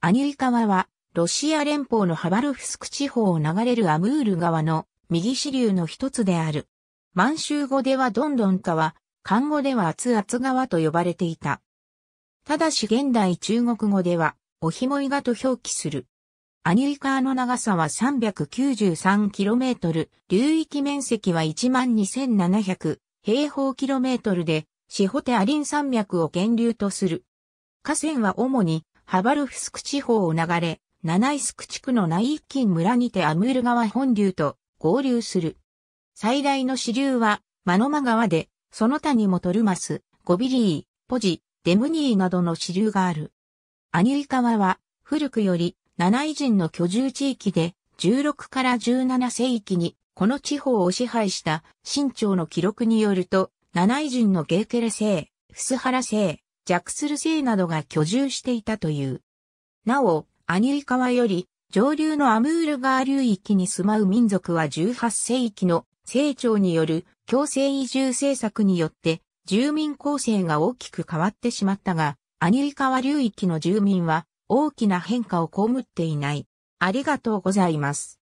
アニュイ川は、ロシア連邦のハバロフスク地方を流れるアムール川の右支流の一つである。満州語ではドンドン川、漢語では熱々川と呼ばれていた。ただし現代中国語では、おひもいがと表記する。アニュイ川の長さは 393km、流域面積は12,700平方キロメートルで、シホテアリン山脈を源流とする。河川は主にハバルフスク地方を流れ、ナナイスク地区の内一近村にてアムール川本流と合流する。最大の支流はマノマ川で、その他にもトルマス、ゴビリー、ポジ、デムニーなどの支流がある。アニュイ川は古くよりナナイ人の居住地域で16から17世紀にこの地方を支配した清朝の記録によると、ナナイ人のゲーケレ姓、フスハラ姓、弱する性などが居住していたという。なお、アニュイ川より上流のアムール川流域に住まう民族は18世紀の成長による強制移住政策によって住民構成が大きく変わってしまったが、アニュイ川流域の住民は大きな変化をこむっていない。ありがとうございます。